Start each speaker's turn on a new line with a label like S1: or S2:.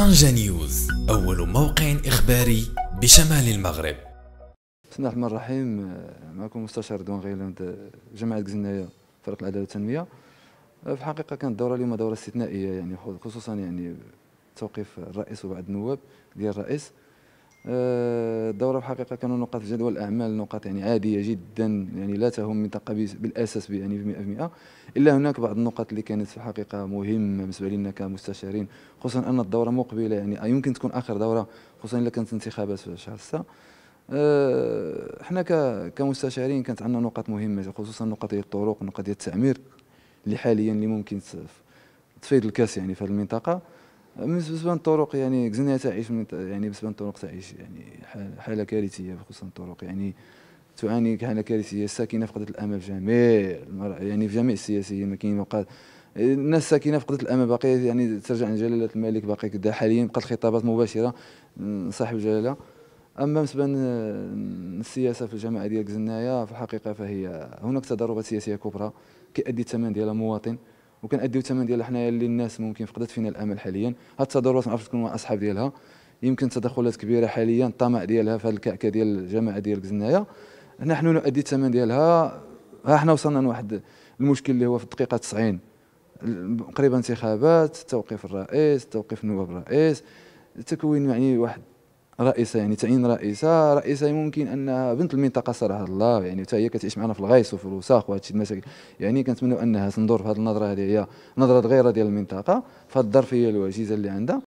S1: طنجة نيوز أول موقع إخباري بشمال المغرب بسم الله الرحمن الرحيم معكم مستشار دون غيلاند جماعة كزناية فريق العدالة والتنمية في الحقيقة كانت الدورة اليوم دورة استثنائية يعني خصوصا يعني توقيف الرئيس وبعض النواب ديال الرئيس الدوره آه، في الحقيقه كانوا نقاط جدول اعمال نقاط يعني عاديه جدا يعني لا تهم منطقه بالاساس يعني 100% الا هناك بعض النقاط اللي كانت في الحقيقه مهمه بالنسبه لنا كمستشارين خصوصا ان الدوره مقبله يعني يمكن تكون اخر دوره خصوصا الا كانت انتخابات في شهر آه، 6 احنا كمستشارين كانت عندنا نقاط مهمه خصوصا نقاط الطرق نقاط التعمير اللي حاليا اللي ممكن تفيض الكاس يعني في هذه المنطقه بالنسبه للطرق يعني كزنيا تعيش يعني بالنسبه للطرق تعيش يعني حاله كارثيه بخصوص الطرق يعني تعاني حاله كارثيه الساكنه فقدت الامل في جميع يعني في جميع السياسيين ما كاين الناس ساكنه فقدت الامل باقي يعني ترجع لجلاله الملك باقي كدا حاليا بقات خطابات مباشره صاحب الجلاله اما بالنسبه للسياسه في الجماعه ديال كزنايا في الحقيقه فهي هناك تضاربات سياسيه كبرى كيأدي الثمن ديالها مواطن وكناديو الثمن ديالها حنايا اللي الناس ممكن فقدت فينا الامل حاليا هاد التضررات ما عرفتش شكون اصحاب ديالها يمكن تدخلات كبيره حاليا الطمع ديالها في الكعكه ديال الجماعه ديال كزنايه نحن نؤدي الثمن ديالها ها حنا وصلنا لواحد المشكل اللي هو في الدقيقه 90 قريبا انتخابات توقيف الرئيس توقيف نواب الرئيس تكوين يعني واحد رئيسه يعني تعيين رئيسه رئيسه ممكن انها بنت المنطقه صراحه الله يعني حتى هي كتعيش معنا في الغيص وفي الوساخ وهذا الشيء المشاكل يعني كنتمنوا انها تنظر في هذه النظره هذه هي نظره غيره ديال المنطقه في هذه الظرفيه الوجيزه اللي عندها